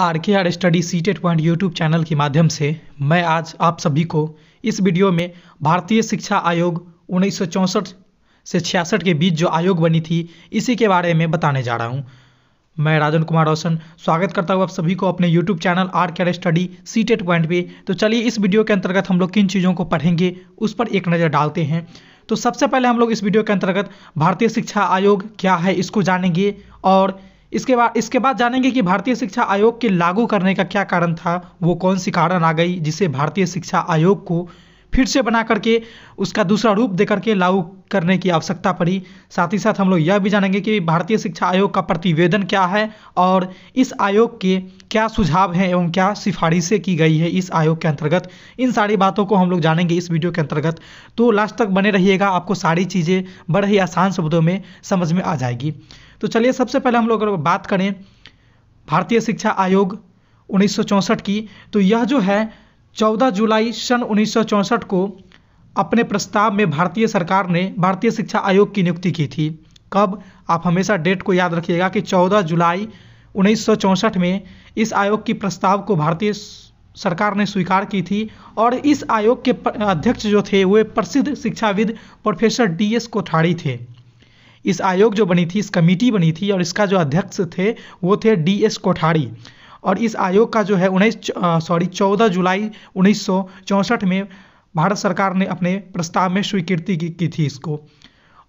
are K R study CTET point YouTube channel के माध्यम से मैं आज आप सभी को इस वीडियो में भारतीय शिक्षा आयोग उन्नीस से छियासठ के बीच जो आयोग बनी थी इसी के बारे में बताने जा रहा हूँ मैं राजन कुमार रोशन स्वागत करता हूँ आप सभी को अपने YouTube channel R K R study CTET point पे तो चलिए इस वीडियो के अंतर्गत हम लोग किन चीज़ों को पढ़ेंगे उस पर एक नज़र डालते हैं तो सबसे पहले हम लोग इस वीडियो के अंतर्गत भारतीय शिक्षा आयोग क्या है इसको जानेंगे और इसके बाद इसके बाद जानेंगे कि भारतीय शिक्षा आयोग के लागू करने का क्या कारण था वो कौन सी कारण आ गई जिसे भारतीय शिक्षा आयोग को फिर से बना करके उसका दूसरा रूप दे करके लागू करने की आवश्यकता पड़ी साथ ही साथ हम लोग यह भी जानेंगे कि भारतीय शिक्षा आयोग का प्रतिवेदन क्या है और इस आयोग के क्या सुझाव हैं एवं क्या सिफारिशें की गई है इस आयोग के अंतर्गत इन सारी बातों को हम लोग जानेंगे इस वीडियो के अंतर्गत तो लास्ट तक बने रहिएगा आपको सारी चीज़ें बड़े ही आसान शब्दों में समझ में आ जाएगी तो चलिए सबसे पहले हम लोग अगर बात करें भारतीय शिक्षा आयोग उन्नीस की तो यह जो है 14 जुलाई सन उन्नीस को अपने प्रस्ताव में भारतीय सरकार ने भारतीय शिक्षा आयोग की नियुक्ति की थी कब आप हमेशा डेट को याद रखिएगा कि 14 जुलाई उन्नीस में इस आयोग की प्रस्ताव को भारतीय सरकार ने स्वीकार की थी और इस आयोग के अध्यक्ष जो थे वे प्रसिद्ध शिक्षाविद प्रोफेसर डी एस कोठारी थे इस आयोग जो बनी थी इस कमेटी बनी थी और इसका जो अध्यक्ष थे वो थे डी एस कोठारी और इस आयोग का जो है उन्नीस सॉरी चौदह जुलाई उन्नीस में भारत सरकार ने अपने प्रस्ताव में स्वीकृति की, की थी इसको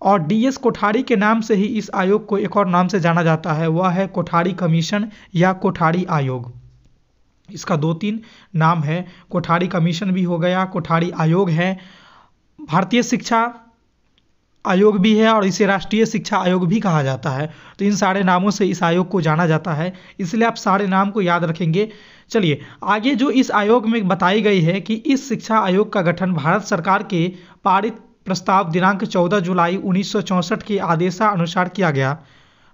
और डीएस कोठारी के नाम से ही इस आयोग को एक और नाम से जाना जाता है वह है कोठारी कमीशन या कोठारी आयोग इसका दो तीन नाम है कोठारी कमीशन भी हो गया कोठारी आयोग है भारतीय शिक्षा आयोग भी है और इसे राष्ट्रीय शिक्षा आयोग भी कहा जाता है तो इन सारे नामों से इस आयोग को जाना जाता है इसलिए आप सारे नाम को याद रखेंगे चलिए आगे जो इस आयोग में बताई गई है कि इस शिक्षा आयोग का गठन भारत सरकार के पारित प्रस्ताव दिनांक 14 जुलाई उन्नीस के आदेशानुसार किया गया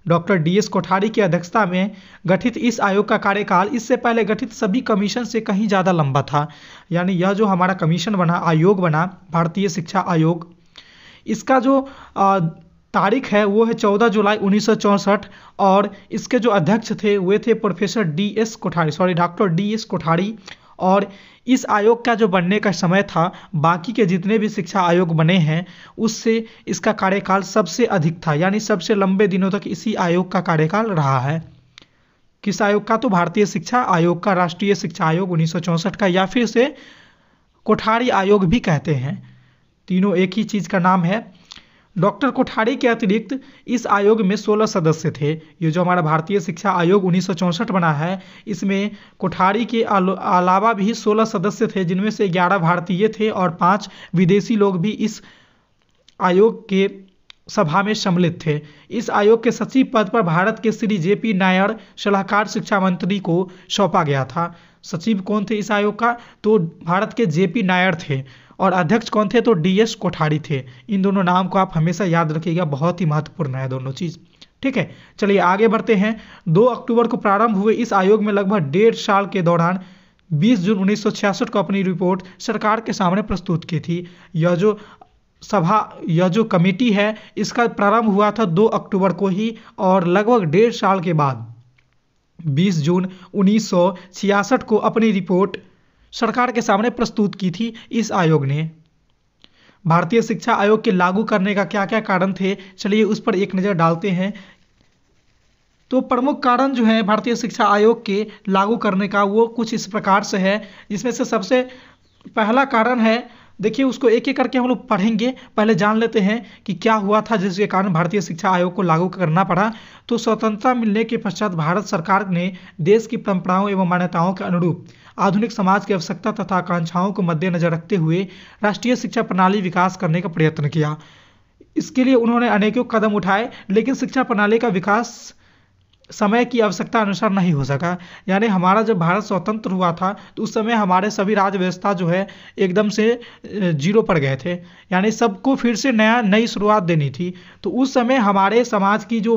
डॉक्टर डी एस कोठारी की अध्यक्षता में गठित इस आयोग का कार्यकाल इससे पहले गठित सभी कमीशन से कहीं ज़्यादा लंबा था यानी यह जो हमारा कमीशन बना आयोग बना भारतीय शिक्षा आयोग इसका जो तारीख है वो है चौदह जुलाई उन्नीस और इसके जो अध्यक्ष थे वे थे professor D S Kothari sorry doctor D S Kothari और इस आयोग का जो बनने का समय था बाकी के जितने भी शिक्षा आयोग बने हैं उससे इसका कार्यकाल सबसे अधिक था यानी सबसे लंबे दिनों तक इसी आयोग का कार्यकाल रहा है किस आयोग का तो भारतीय शिक्षा आयोग का राष्ट्रीय शिक्षा आयोग उन्नीस का या फिर से कोठारी आयोग भी कहते हैं तीनों एक ही चीज़ का नाम है डॉक्टर कोठारी के अतिरिक्त इस आयोग में 16 सदस्य थे ये जो हमारा भारतीय शिक्षा आयोग उन्नीस बना है इसमें कोठारी के अलावा भी 16 सदस्य थे जिनमें से 11 भारतीय थे और पाँच विदेशी लोग भी इस आयोग के सभा में सम्मिलित थे इस आयोग के सचिव पद पर भारत के श्री जे पी नायर सलाहकार शिक्षा मंत्री को सौंपा गया था सचिव कौन थे इस आयोग का तो भारत के जे पी नायर थे और अध्यक्ष कौन थे तो डी एस कोठारी थे इन दोनों नाम को आप हमेशा याद रखिएगा बहुत ही महत्वपूर्ण है दोनों चीज़ ठीक है चलिए आगे बढ़ते हैं दो अक्टूबर को प्रारंभ हुए इस आयोग में लगभग डेढ़ साल के दौरान 20 जून 1966 को अपनी रिपोर्ट सरकार के सामने प्रस्तुत की थी यह जो सभा यह जो कमेटी है इसका प्रारंभ हुआ था 2 अक्टूबर को ही और लगभग डेढ़ साल के बाद 20 जून 1966 को अपनी रिपोर्ट सरकार के सामने प्रस्तुत की थी इस आयोग ने भारतीय शिक्षा आयोग के लागू करने का क्या क्या कारण थे चलिए उस पर एक नज़र डालते हैं तो प्रमुख कारण जो है भारतीय शिक्षा आयोग के लागू करने का वो कुछ इस प्रकार से है जिसमें से सबसे पहला कारण है देखिए उसको एक एक करके हम लोग पढ़ेंगे पहले जान लेते हैं कि क्या हुआ था जिसके कारण भारतीय शिक्षा आयोग को लागू करना पड़ा तो स्वतंत्रता मिलने के पश्चात भारत सरकार ने देश की परंपराओं एवं मान्यताओं के अनुरूप आधुनिक समाज की आवश्यकता तथा आकांक्षाओं को मद्देनजर रखते हुए राष्ट्रीय शिक्षा प्रणाली विकास करने का प्रयत्न किया इसके लिए उन्होंने अनेकों कदम उठाए लेकिन शिक्षा प्रणाली का विकास समय की आवश्यकता अनुसार नहीं हो सका यानी हमारा जब भारत स्वतंत्र हुआ था तो उस समय हमारे सभी राज व्यवस्था जो है एकदम से जीरो पर गए थे यानी सबको फिर से नया नई शुरुआत देनी थी तो उस समय हमारे समाज की जो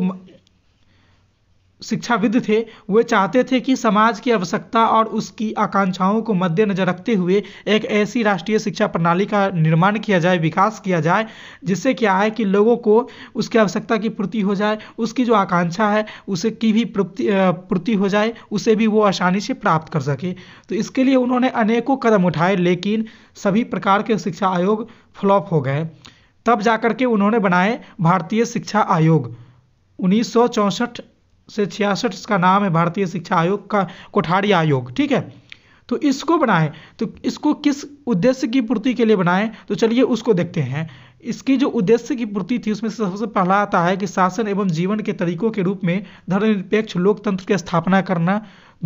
शिक्षाविद थे वे चाहते थे कि समाज की आवश्यकता और उसकी आकांक्षाओं को मद्देनजर रखते हुए एक ऐसी राष्ट्रीय शिक्षा प्रणाली का निर्माण किया जाए विकास किया जाए जिससे क्या है कि लोगों को उसकी आवश्यकता की पूर्ति हो जाए उसकी जो आकांक्षा है उसे की भी पूर्ति हो जाए उसे भी वो आसानी से प्राप्त कर सके तो इसके लिए उन्होंने अनेकों कदम उठाए लेकिन सभी प्रकार के शिक्षा आयोग फ्लॉप हो गए तब जाकर के उन्होंने बनाए भारतीय शिक्षा आयोग उन्नीस से छियासठ इसका नाम है भारतीय शिक्षा आयोग का कोठारी आयोग ठीक है तो इसको बनाएं तो इसको किस उद्देश्य की पूर्ति के लिए बनाएं तो चलिए उसको देखते हैं इसकी जो उद्देश्य की पूर्ति थी उसमें सबसे पहला आता है कि शासन एवं जीवन के तरीकों के रूप में धर्मनिरपेक्ष लोकतंत्र की स्थापना करना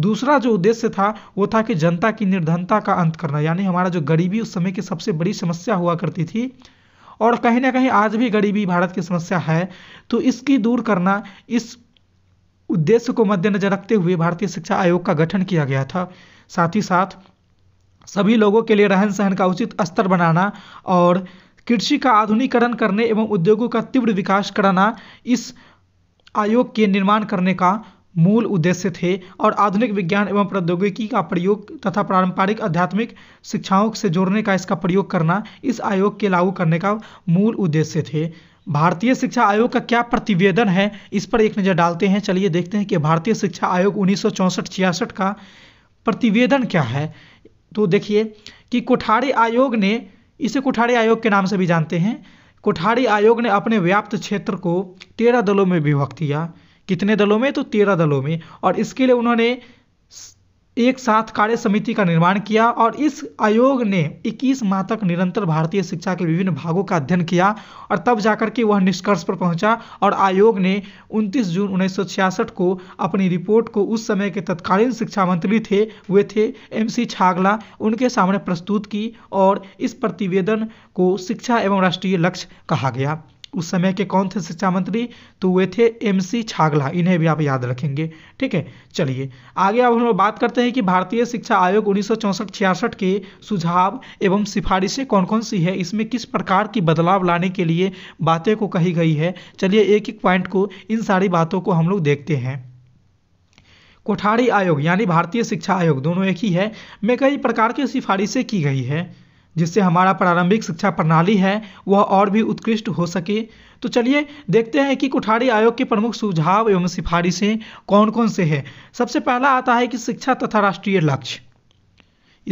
दूसरा जो उद्देश्य था वो था कि जनता की निर्धनता का अंत करना यानी हमारा जो गरीबी उस समय की सबसे बड़ी समस्या हुआ करती थी और कहीं ना कहीं आज भी गरीबी भारत की समस्या है तो इसकी दूर करना इस उद्देश्य को मद्देनजर रखते हुए भारतीय शिक्षा आयोग का गठन किया गया था साथ ही साथ सभी लोगों के लिए रहन सहन का उचित स्तर बनाना और कृषि का आधुनिकरण करने एवं उद्योगों का तीव्र विकास कराना इस आयोग के निर्माण करने का मूल उद्देश्य थे और आधुनिक विज्ञान एवं प्रौद्योगिकी का प्रयोग तथा पारंपरिक आध्यात्मिक शिक्षाओं से जोड़ने का इसका प्रयोग करना इस आयोग के लागू करने का मूल उद्देश्य थे भारतीय शिक्षा आयोग का क्या प्रतिवेदन है इस पर एक नज़र डालते हैं चलिए देखते हैं कि भारतीय शिक्षा आयोग उन्नीस सौ का प्रतिवेदन क्या है तो देखिए कि कोठारी आयोग ने इसे कोठारी आयोग के नाम से भी जानते हैं कोठारी आयोग ने अपने व्याप्त क्षेत्र को तेरह दलों में विभक्त किया कितने दलों में तो तेरह दलों में और इसके लिए उन्होंने एक साथ कार्य समिति का निर्माण किया और इस आयोग ने 21 माह तक निरंतर भारतीय शिक्षा के विभिन्न भागों का अध्ययन किया और तब जाकर के वह निष्कर्ष पर पहुंचा और आयोग ने 29 जून उन्नीस को अपनी रिपोर्ट को उस समय के तत्कालीन शिक्षा मंत्री थे वे थे एम सी छागला उनके सामने प्रस्तुत की और इस प्रतिवेदन को शिक्षा एवं राष्ट्रीय लक्ष्य कहा गया उस समय के कौन थे शिक्षा मंत्री तो वे थे एम सी छागला इन्हें भी आप याद रखेंगे ठीक है चलिए आगे अब हम लोग बात करते हैं कि भारतीय शिक्षा आयोग उन्नीस सौ के सुझाव एवं सिफारिशें कौन कौन सी है इसमें किस प्रकार की बदलाव लाने के लिए बातें को कही गई है चलिए एक एक पॉइंट को इन सारी बातों को हम लोग देखते हैं कोठारी आयोग यानी भारतीय शिक्षा आयोग दोनों एक ही है में कई प्रकार की सिफारिशें की गई है जिससे हमारा प्रारंभिक शिक्षा प्रणाली है वह और भी उत्कृष्ट हो सके तो चलिए देखते हैं कि कोठारी आयोग के प्रमुख सुझाव एवं सिफारिशें कौन कौन से हैं सबसे पहला आता है कि शिक्षा तथा राष्ट्रीय लक्ष्य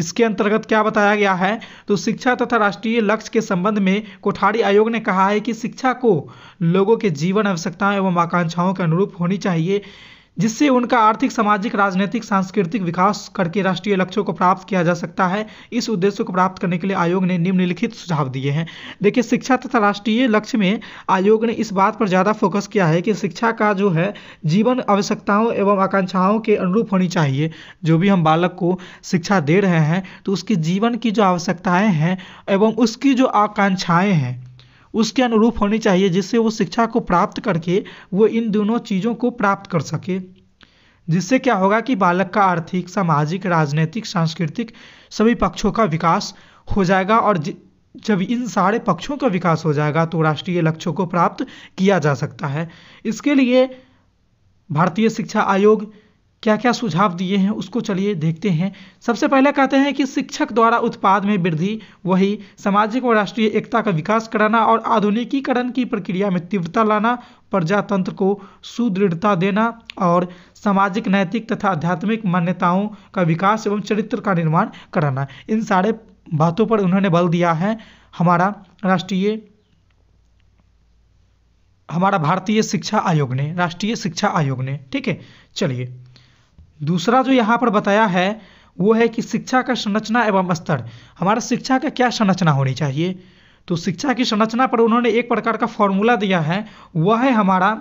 इसके अंतर्गत क्या बताया गया है तो शिक्षा तथा राष्ट्रीय लक्ष्य के संबंध में कोठारी आयोग ने कहा है कि शिक्षा को लोगों के जीवन आवश्यकताओं एवं आकांक्षाओं के अनुरूप होनी चाहिए जिससे उनका आर्थिक सामाजिक राजनीतिक सांस्कृतिक विकास करके राष्ट्रीय लक्ष्यों को प्राप्त किया जा सकता है इस उद्देश्य को प्राप्त करने के लिए आयोग ने निम्नलिखित सुझाव दिए हैं देखिए शिक्षा तथा राष्ट्रीय लक्ष्य में आयोग ने इस बात पर ज़्यादा फोकस किया है कि शिक्षा का जो है जीवन आवश्यकताओं एवं आकांक्षाओं के अनुरूप होनी चाहिए जो भी हम बालक को शिक्षा दे रहे हैं तो उसके जीवन की जो आवश्यकताएँ हैं एवं उसकी जो आकांक्षाएँ हैं उसके अनुरूप होनी चाहिए जिससे वो शिक्षा को प्राप्त करके वो इन दोनों चीज़ों को प्राप्त कर सके जिससे क्या होगा कि बालक का आर्थिक सामाजिक राजनीतिक सांस्कृतिक सभी पक्षों का विकास हो जाएगा और जब इन सारे पक्षों का विकास हो जाएगा तो राष्ट्रीय लक्ष्यों को प्राप्त किया जा सकता है इसके लिए भारतीय शिक्षा आयोग क्या क्या सुझाव दिए हैं उसको चलिए देखते हैं सबसे पहले कहते हैं कि शिक्षक द्वारा उत्पाद में वृद्धि वही सामाजिक और राष्ट्रीय एकता का विकास कराना और आधुनिकीकरण की प्रक्रिया में तीव्रता लाना प्रजातंत्र को सुदृढ़ता देना और सामाजिक नैतिक तथा आध्यात्मिक मान्यताओं का विकास एवं चरित्र का निर्माण कराना इन सारे बातों पर उन्होंने बल दिया है हमारा राष्ट्रीय हमारा भारतीय शिक्षा आयोग ने राष्ट्रीय शिक्षा आयोग ने ठीक है चलिए दूसरा जो यहाँ पर बताया है वो है कि शिक्षा का संरचना एवं स्तर हमारा शिक्षा का क्या संरचना होनी चाहिए तो शिक्षा की संरचना पर उन्होंने एक प्रकार का फॉर्मूला दिया है वह है हमारा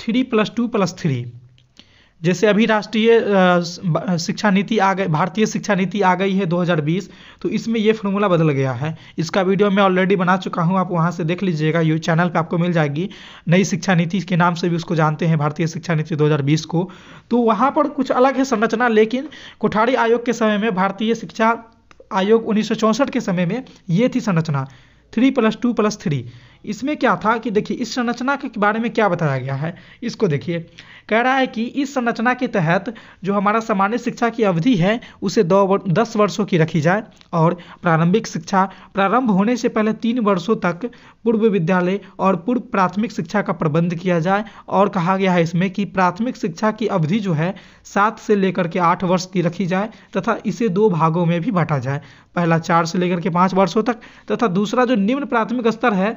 three plus two plus three जैसे अभी राष्ट्रीय शिक्षा नीति आ गई भारतीय शिक्षा नीति आ गई है 2020 तो इसमें ये फॉर्मूला बदल गया है इसका वीडियो मैं ऑलरेडी बना चुका हूँ आप वहाँ से देख लीजिएगा यू चैनल पे आपको मिल जाएगी नई शिक्षा नीति के नाम से भी उसको जानते हैं भारतीय शिक्षा नीति 2020 को तो वहाँ पर कुछ अलग है संरचना लेकिन कोठारी आयोग के समय में भारतीय शिक्षा आयोग उन्नीस के समय में ये थी संरचना three plus two plus three इसमें क्या था कि देखिए इस संरचना के बारे में क्या बताया गया है इसको देखिए कह रहा है कि इस संरचना के तहत जो हमारा सामान्य शिक्षा की अवधि है उसे दो दस वर्षों की रखी जाए और प्रारंभिक शिक्षा प्रारंभ होने से पहले तीन वर्षों तक पूर्व विद्यालय और पूर्व प्राथमिक शिक्षा का प्रबंध किया जाए और कहा गया है इसमें कि प्राथमिक शिक्षा की अवधि जो है सात से लेकर के आठ वर्ष की रखी जाए तथा इसे दो भागों में भी बांटा जाए पहला चार से लेकर के पाँच वर्षों तक तथा दूसरा जो निम्न प्राथमिक स्तर है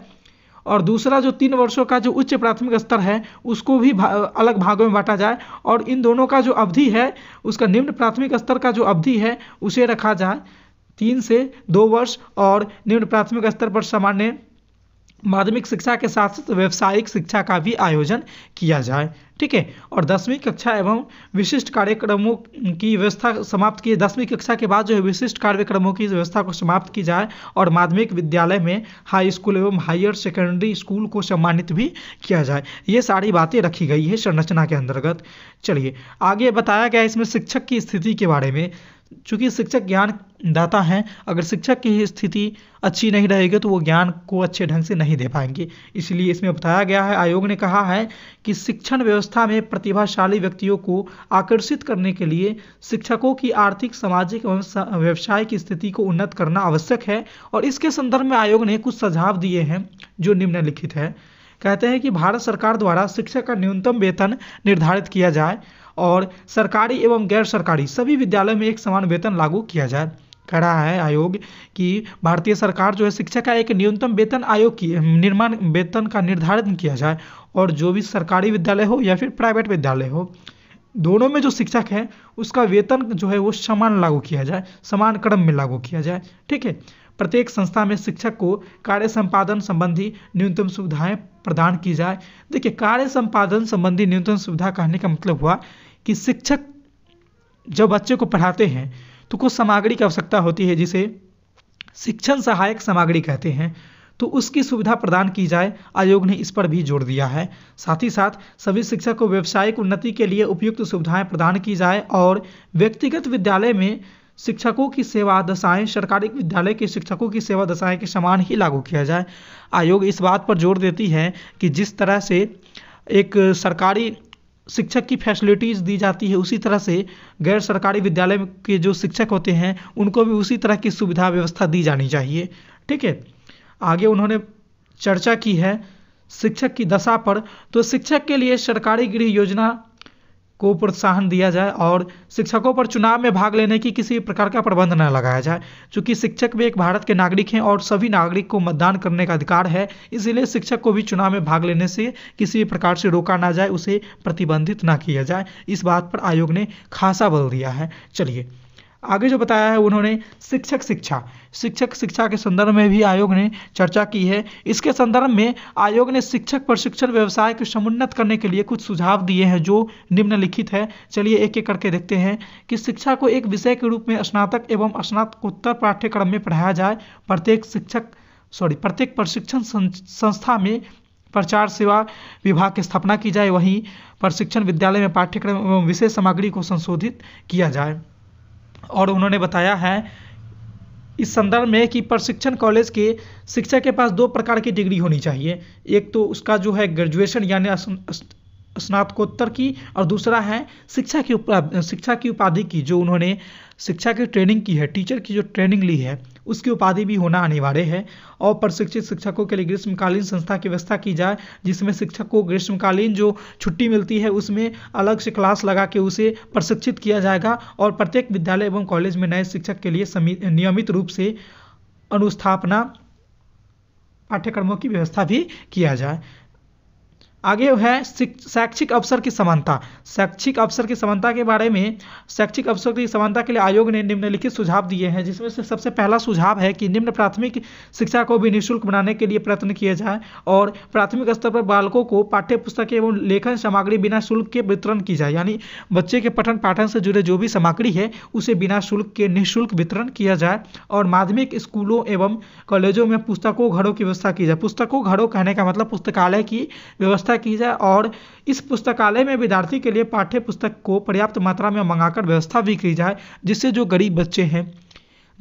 और दूसरा जो तीन वर्षों का जो उच्च प्राथमिक स्तर है उसको भी भा, अलग भागों में बांटा जाए और इन दोनों का जो अवधि है उसका निम्न प्राथमिक स्तर का जो अवधि है उसे रखा जाए तीन से दो वर्ष और निम्न प्राथमिक स्तर पर सामान्य माध्यमिक शिक्षा के साथ साथ व्यावसायिक शिक्षा का भी आयोजन किया जाए ठीक है और दसवीं कक्षा एवं विशिष्ट कार्यक्रमों की व्यवस्था समाप्त की दसवीं कक्षा के बाद जो है विशिष्ट कार्यक्रमों की व्यवस्था को समाप्त की जाए और माध्यमिक विद्यालय में हाई स्कूल एवं हायर सेकेंडरी स्कूल को सम्मानित भी किया जाए ये सारी बातें रखी गई है संरचना के अंतर्गत चलिए आगे बताया गया इसमें शिक्षक की स्थिति के बारे में चूंकि शिक्षक ज्ञान दाता हैं अगर शिक्षक की स्थिति अच्छी नहीं रहेगी तो वो ज्ञान को अच्छे ढंग से नहीं दे पाएंगे इसलिए इसमें बताया गया है आयोग ने कहा है कि शिक्षण व्यवस्था में प्रतिभाशाली व्यक्तियों को आकर्षित करने के लिए शिक्षकों की आर्थिक सामाजिक एवं व्यवसाय की स्थिति को उन्नत करना आवश्यक है और इसके संदर्भ में आयोग ने कुछ सुझाव दिए हैं जो निम्नलिखित है कहते हैं कि भारत सरकार द्वारा शिक्षक का न्यूनतम वेतन निर्धारित किया जाए और सरकारी एवं गैर सरकारी सभी विद्यालय में एक समान वेतन लागू किया जाए कह रहा है आयोग कि भारतीय सरकार जो है शिक्षा का एक न्यूनतम वेतन आयोग की निर्माण वेतन का निर्धारण किया जाए और जो भी सरकारी विद्यालय हो या फिर प्राइवेट विद्यालय हो दोनों में जो शिक्षक है उसका वेतन जो है वो समान लागू किया जाए समान क्रम में लागू किया जाए ठीक है प्रत्येक संस्था में शिक्षक को कार्य संपादन संबंधी न्यूनतम सुविधाएं प्रदान की जाए देखिए कार्य संपादन संबंधी न्यूनतम सुविधा कहने का मतलब हुआ कि शिक्षक जब बच्चे को पढ़ाते हैं तो कुछ सामग्री की आवश्यकता होती है जिसे शिक्षण सहायक सामग्री कहते हैं तो उसकी सुविधा प्रदान की जाए आयोग ने इस पर भी जोर दिया है साथ ही साथ सभी शिक्षक को व्यवसायिक उन्नति के लिए उपयुक्त सुविधाएं प्रदान की जाए और व्यक्तिगत विद्यालय में शिक्षकों की सेवा दशाएं सरकारी विद्यालय के शिक्षकों की सेवा दशाएं के समान ही लागू किया जाए आयोग इस बात पर जोर देती है कि जिस तरह से एक सरकारी शिक्षक की फैसिलिटीज़ दी जाती है उसी तरह से गैर सरकारी विद्यालय के जो शिक्षक होते हैं उनको भी उसी तरह की सुविधा व्यवस्था दी जानी चाहिए ठीक है आगे उन्होंने चर्चा की है शिक्षक की दशा पर तो शिक्षक के लिए सरकारी गृह योजना को प्रोत्साहन दिया जाए और शिक्षकों पर चुनाव में भाग लेने की किसी प्रकार का प्रबंध न लगाया जाए चूँकि शिक्षक भी एक भारत के नागरिक हैं और सभी नागरिक को मतदान करने का अधिकार है इसलिए शिक्षक को भी चुनाव में भाग लेने से किसी भी प्रकार से रोका ना जाए उसे प्रतिबंधित ना किया जाए इस बात पर आयोग ने खासा बल दिया है चलिए आगे जो बताया है उन्होंने शिक्षक शिक्षा शिक्षक शिक्षा के संदर्भ में भी आयोग ने चर्चा की है इसके संदर्भ में आयोग ने शिक्षक प्रशिक्षण व्यवसाय को समुन्नत करने के लिए कुछ सुझाव दिए हैं जो निम्नलिखित है चलिए एक एक करके देखते हैं कि शिक्षा को एक विषय के रूप में स्नातक एवं स्नातकोत्तर पाठ्यक्रम में पढ़ाया जाए प्रत्येक शिक्षक सॉरी प्रत्येक प्रशिक्षण संस्था में प्रचार सेवा विभाग की स्थापना की जाए वहीं प्रशिक्षण विद्यालय में पाठ्यक्रम एवं विषय सामग्री को संशोधित किया जाए और उन्होंने बताया है इस संदर्भ में कि प्रशिक्षण कॉलेज के शिक्षक के पास दो प्रकार की डिग्री होनी चाहिए एक तो उसका जो है ग्रेजुएशन यानी स्नातकोत्तर की और दूसरा है शिक्षा की उपाधि शिक्षा की उपाधि की जो उन्होंने शिक्षा की ट्रेनिंग की है टीचर की जो ट्रेनिंग ली है उसकी उपाधि भी होना अनिवार्य है और प्रशिक्षित शिक्षकों के लिए ग्रीष्मकालीन संस्था की व्यवस्था की जाए जिसमें शिक्षक को ग्रीष्मकालीन जो छुट्टी मिलती है उसमें अलग से क्लास लगा के उसे प्रशिक्षित किया जाएगा और प्रत्येक विद्यालय एवं कॉलेज में नए शिक्षक के लिए नियमित रूप से अनुस्थापना पाठ्यक्रमों की व्यवस्था भी किया जाए आगे है शैक्षिक अवसर की समानता शैक्षिक अवसर की समानता के बारे में शैक्षिक अवसर की समानता के लिए आयोग ने निम्नलिखित सुझाव दिए हैं जिसमें से सबसे पहला सुझाव है कि निम्न प्राथमिक शिक्षा को भी निःशुल्क बनाने के लिए प्रयत्न किया जाए और प्राथमिक स्तर पर बालकों को पाठ्य पुस्तक एवं लेखन सामग्री बिना शुल्क के वितरण की जाए यानी बच्चे के पठन पाठन से जुड़े जो भी सामग्री है उसे बिना शुल्क के निःशुल्क वितरण किया जाए और माध्यमिक स्कूलों एवं कॉलेजों में पुस्तकों घरों की व्यवस्था की जाए पुस्तकों घरों कहने का मतलब पुस्तकालय की व्यवस्था व्यवस्था की जाए और इस पुस्तकालय में विद्यार्थी के लिए पाठ्य पुस्तक को पर्याप्त मात्रा में मंगाकर व्यवस्था भी की जाए जिससे जो गरीब बच्चे हैं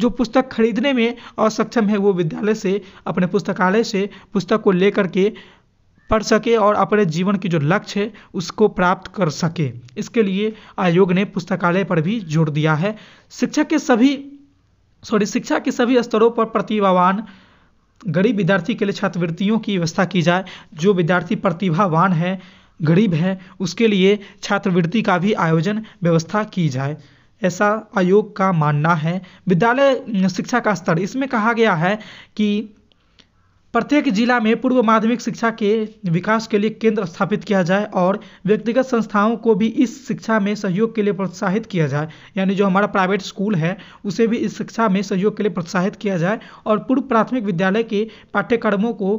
जो पुस्तक खरीदने में असक्षम है वो विद्यालय से अपने पुस्तकालय से पुस्तक को लेकर के पढ़ सके और अपने जीवन की जो लक्ष्य है उसको प्राप्त कर सके इसके लिए आयोग ने पुस्तकालय पर भी जोर दिया है शिक्षा के सभी सॉरी शिक्षा के सभी स्तरों पर प्रतिभावान गरीब विद्यार्थी के लिए छात्रवृत्तियों की व्यवस्था की जाए जो विद्यार्थी प्रतिभावान है गरीब है उसके लिए छात्रवृत्ति का भी आयोजन व्यवस्था की जाए ऐसा आयोग का मानना है विद्यालय शिक्षा का स्तर इसमें कहा गया है कि प्रत्येक जिला में पूर्व माध्यमिक शिक्षा के विकास के लिए केंद्र स्थापित किया जाए और व्यक्तिगत संस्थाओं को भी इस शिक्षा में सहयोग के लिए प्रोत्साहित किया जाए यानी जो हमारा प्राइवेट स्कूल है उसे भी इस शिक्षा में सहयोग के लिए प्रोत्साहित किया जाए और पूर्व प्राथमिक विद्यालय के पाठ्यक्रमों को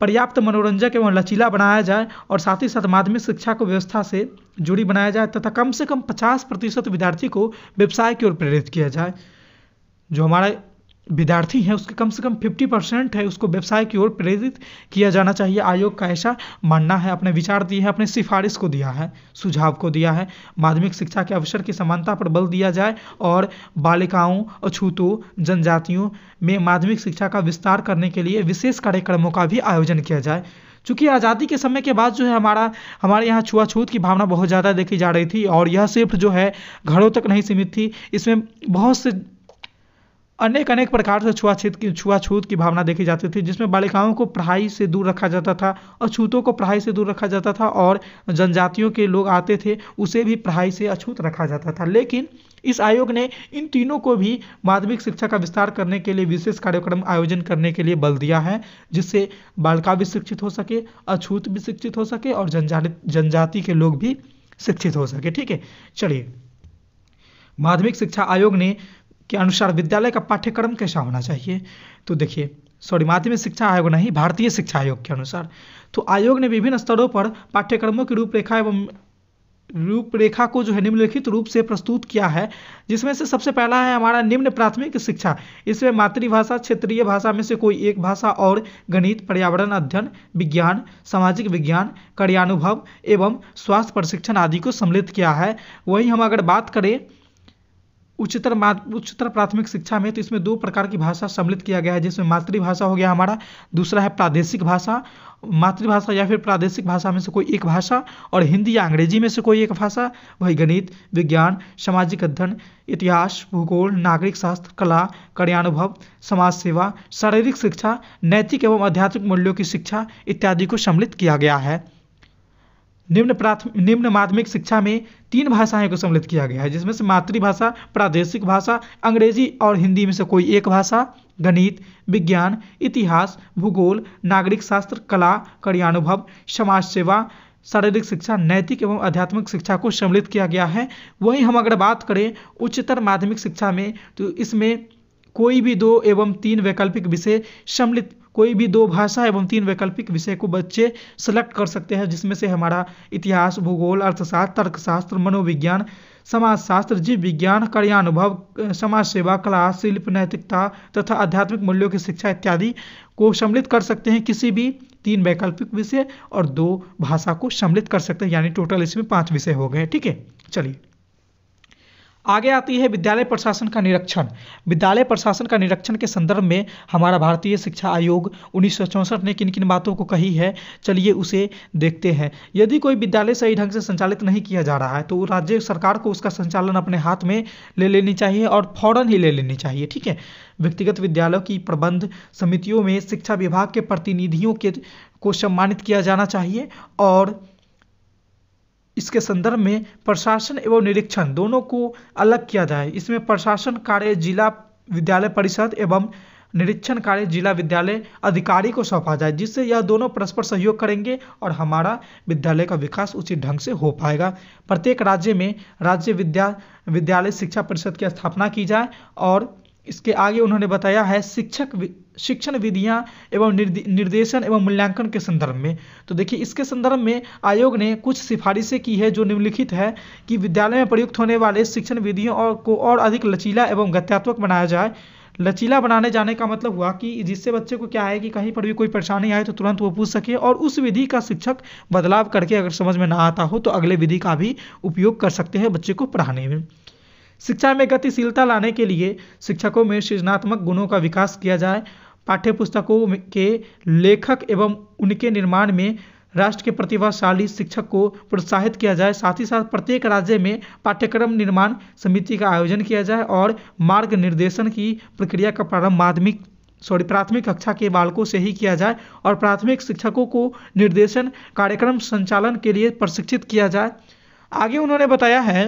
पर्याप्त मनोरंजक एवं लचीला बनाया जाए और साथ ही साथ माध्यमिक शिक्षा को व्यवस्था से जुड़ी बनाया जाए तथा कम से कम पचास प्रतिशत विद्यार्थी को व्यवसाय की ओर प्रेरित किया जाए जो हमारा विद्यार्थी हैं उसके कम से कम 50 परसेंट है उसको व्यवसाय की ओर प्रेरित किया जाना चाहिए आयोग का ऐसा मानना है अपने विचार दिए हैं अपने सिफारिश को दिया है सुझाव को दिया है माध्यमिक शिक्षा के अवसर की समानता पर बल दिया जाए और बालिकाओं अछूतों जनजातियों में माध्यमिक शिक्षा का विस्तार करने के लिए विशेष कार्यक्रमों का भी आयोजन किया जाए चूँकि आज़ादी के समय के बाद जो है हमारा हमारे यहाँ छुआछूत की भावना बहुत ज़्यादा देखी जा रही थी और यह सिर्फ जो है घरों तक नहीं सीमित थी इसमें बहुत से अनेक अनेक प्रकार से छुआछूत की छुआछूत की भावना देखी जाती थी जिसमें बालिकाओं को पढ़ाई से दूर रखा जाता था अछूतों को पढ़ाई से दूर रखा जाता था और जनजातियों के लोग आते थे उसे भी पढ़ाई से अछूत रखा जाता था लेकिन इस आयोग ने इन तीनों को भी माध्यमिक शिक्षा का विस्तार करने के लिए विशेष कार्यक्रम आयोजन करने के लिए बल दिया है जिससे बालिका भी शिक्षित हो सके अछूत भी शिक्षित हो सके और जनजाति के लोग भी शिक्षित हो सके ठीक है चलिए माध्यमिक शिक्षा आयोग ने के अनुसार विद्यालय का पाठ्यक्रम कैसा होना चाहिए तो देखिए सॉरी माध्यमिक शिक्षा आयोग नहीं भारतीय शिक्षा आयोग के अनुसार तो आयोग ने विभिन्न स्तरों पर पाठ्यक्रमों की रूपरेखा एवं रूपरेखा को जो है निम्नलिखित रूप से प्रस्तुत किया है जिसमें से सबसे पहला है हमारा निम्न प्राथमिक शिक्षा इसमें मातृभाषा क्षेत्रीय भाषा में से कोई एक भाषा और गणित पर्यावरण अध्ययन विज्ञान सामाजिक विज्ञान कार्यानुभव एवं स्वास्थ्य प्रशिक्षण आदि को सम्मिलित किया है वहीं हम अगर बात करें उच्चतर उच्चतर प्राथमिक शिक्षा में तो इसमें दो प्रकार की भाषा सम्मिलित किया गया है जिसमें मातृभाषा हो गया हमारा दूसरा है प्रादेशिक भाषा मातृभाषा या फिर प्रादेशिक भाषा में से कोई एक भाषा और हिंदी या अंग्रेजी में से कोई एक भाषा वही गणित विज्ञान सामाजिक अध्ययन इतिहास भूगोल नागरिक शास्त्र कला कार्यानुभव समाज सेवा शारीरिक शिक्षा नैतिक एवं आध्यात्मिक मूल्यों की शिक्षा इत्यादि को सम्मिलित किया गया है निम्न प्राथमिक निम्न माध्यमिक शिक्षा में तीन भाषाएं को सम्मिलित किया गया है जिसमें से मातृभाषा प्रादेशिक भाषा अंग्रेजी और हिंदी में से कोई एक भाषा गणित विज्ञान इतिहास भूगोल नागरिक शास्त्र कला कार्यानुभव समाज सेवा शारीरिक शिक्षा नैतिक एवं आध्यात्मिक शिक्षा को सम्मिलित किया गया है वहीं हम अगर बात करें उच्चतर माध्यमिक शिक्षा में तो इसमें कोई भी दो एवं तीन वैकल्पिक विषय सम्मिलित कोई भी दो भाषा एवं तीन वैकल्पिक विषय को बच्चे सेलेक्ट कर सकते हैं जिसमें से हमारा इतिहास भूगोल अर्थशास्त्र तर्कशास्त्र मनोविज्ञान समाजशास्त्र जीव विज्ञान कार्यानुभव समाज सेवा कला शिल्प नैतिकता तथा आध्यात्मिक मूल्यों की शिक्षा इत्यादि को सम्मिलित कर सकते हैं किसी भी तीन वैकल्पिक विषय और दो भाषा को सम्मिलित कर सकते हैं यानी टोटल इसमें पाँच विषय हो गए ठीक है चलिए आगे आती है विद्यालय प्रशासन का निरीक्षण विद्यालय प्रशासन का निरीक्षण के संदर्भ में हमारा भारतीय शिक्षा आयोग उन्नीस ने किन किन बातों को कही है चलिए उसे देखते हैं यदि कोई विद्यालय सही ढंग से संचालित नहीं किया जा रहा है तो राज्य सरकार को उसका संचालन अपने हाथ में ले लेनी चाहिए और फौरन ही ले लेनी चाहिए ठीक है व्यक्तिगत विद्यालयों की प्रबंध समितियों में शिक्षा विभाग के प्रतिनिधियों के को सम्मानित किया जाना चाहिए और इसके संदर्भ में प्रशासन एवं निरीक्षण दोनों को अलग किया जाए इसमें प्रशासन कार्य जिला विद्यालय परिषद एवं निरीक्षण कार्य जिला विद्यालय अधिकारी को सौंपा जाए जिससे यह दोनों परस्पर सहयोग करेंगे और हमारा विद्यालय का विकास उचित ढंग से हो पाएगा प्रत्येक राज्य में राज्य विद्या विद्यालय शिक्षा परिषद की स्थापना की जाए और इसके आगे उन्होंने बताया है शिक्षक शिक्षण विधियां एवं निर्देशन एवं मूल्यांकन के संदर्भ में तो देखिए इसके संदर्भ में आयोग ने कुछ सिफारिशें की है जो निम्नलिखित है कि विद्यालय में प्रयुक्त होने वाले शिक्षण विधियों और को और अधिक लचीला एवं गत्यात्मक बनाया जाए लचीला बनाने जाने का मतलब हुआ कि जिससे बच्चे को क्या है कि कहीं पर भी कोई परेशानी आए तो तुरंत वो पूछ सके और उस विधि का शिक्षक बदलाव करके अगर समझ में ना आता हो तो अगले विधि का भी उपयोग कर सकते हैं बच्चे को पढ़ाने में शिक्षा में गतिशीलता लाने के लिए शिक्षकों में सृजनात्मक गुणों का विकास किया जाए पाठ्य पुस्तकों के लेखक एवं उनके निर्माण में राष्ट्र के प्रतिभाशाली शिक्षक को प्रोत्साहित किया जाए साथ ही साथ प्रत्येक राज्य में पाठ्यक्रम निर्माण समिति का आयोजन किया जाए और मार्ग निर्देशन की प्रक्रिया का प्रारंभ माध्यमिक सॉरी प्राथमिक कक्षा के बालकों से ही किया जाए और प्राथमिक शिक्षकों को निर्देशन कार्यक्रम संचालन के लिए प्रशिक्षित किया जाए आगे उन्होंने बताया है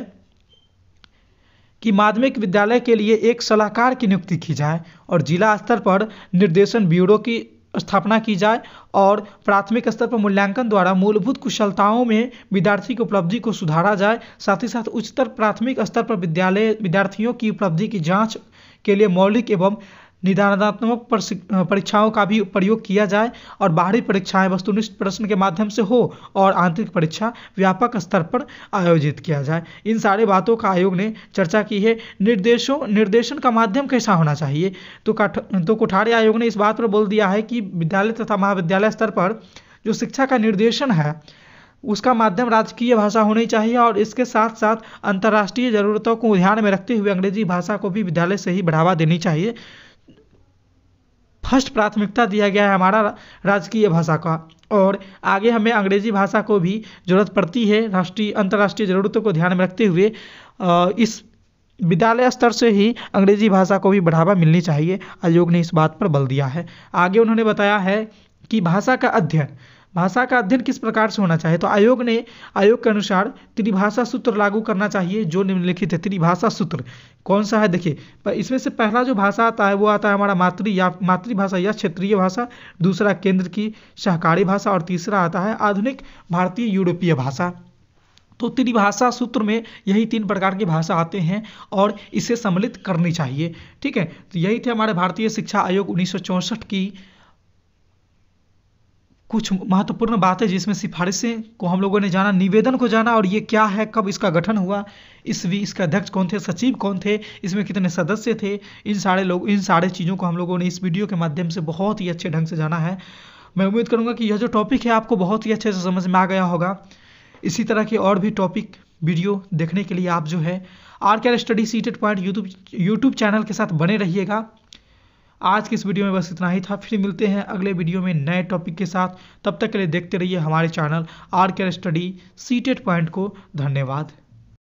कि माध्यमिक विद्यालय के लिए एक सलाहकार की नियुक्ति की जाए और जिला स्तर पर निर्देशन ब्यूरो की स्थापना की जाए और प्राथमिक स्तर पर मूल्यांकन द्वारा मूलभूत कुशलताओं में विद्यार्थी की उपलब्धि को सुधारा जाए साथ ही साथ उच्चतर प्राथमिक स्तर पर विद्यालय विद्यार्थियों की उपलब्धि की जांच के लिए मौलिक एवं निदानात्मक परीक्षाओं का भी प्रयोग किया जाए और बाहरी परीक्षाएं वस्तुनिष्ठ प्रश्न के माध्यम से हो और आंतरिक परीक्षा व्यापक स्तर पर आयोजित किया जाए इन सारे बातों का आयोग ने चर्चा की है निर्देशों निर्देशन का माध्यम कैसा होना चाहिए तो कठ तो कोठारी आयोग ने इस बात पर बोल दिया है कि विद्यालय तथा महाविद्यालय स्तर पर जो शिक्षा का निर्देशन है उसका माध्यम राजकीय भाषा होनी चाहिए और इसके साथ साथ अंतर्राष्ट्रीय ज़रूरतों को ध्यान में रखते हुए अंग्रेजी भाषा को भी विद्यालय से ही बढ़ावा देनी चाहिए फर्स्ट प्राथमिकता दिया गया है हमारा राजकीय भाषा का और आगे हमें अंग्रेजी भाषा को भी जरूरत पड़ती है राष्ट्रीय अंतर्राष्ट्रीय ज़रूरतों को ध्यान में रखते हुए इस विद्यालय स्तर से ही अंग्रेजी भाषा को भी बढ़ावा मिलनी चाहिए आयोग ने इस बात पर बल दिया है आगे उन्होंने बताया है कि भाषा का अध्ययन भाषा का अध्ययन किस प्रकार से होना चाहिए तो आयोग ने आयोग के अनुसार त्रिभाषा सूत्र लागू करना चाहिए जो निम्नलिखित है त्रिभाषा सूत्र कौन सा है देखिए पर इसमें से पहला जो भाषा आता है वो आता है हमारा मातृ या मातृभाषा या क्षेत्रीय भाषा दूसरा केंद्र की सहकारी भाषा और तीसरा आता है आधुनिक भारतीय यूरोपीय भाषा तो त्रिभाषा सूत्र में यही तीन प्रकार की भाषा आते हैं और इसे सम्मिलित करनी चाहिए ठीक है तो यही थे हमारे भारतीय शिक्षा आयोग उन्नीस की कुछ महत्वपूर्ण बातें जिसमें सिफारिशें को हम लोगों ने जाना निवेदन को जाना और ये क्या है कब इसका गठन हुआ इस भी इसके अध्यक्ष कौन थे सचिव कौन थे इसमें कितने सदस्य थे इन सारे लोग इन सारे चीज़ों को हम लोगों ने इस वीडियो के माध्यम से बहुत ही अच्छे ढंग से जाना है मैं उम्मीद करूँगा कि यह जो टॉपिक है आपको बहुत ही अच्छे से समझ में आ गया होगा इसी तरह के और भी टॉपिक वीडियो देखने के लिए आप जो है R K R study CTET point YouTube YouTube channel के साथ बने रहिएगा आज के इस वीडियो में बस इतना ही था फिर मिलते हैं अगले वीडियो में नए टॉपिक के साथ तब तक के लिए देखते रहिए हमारे channel R K study C point को धन्यवाद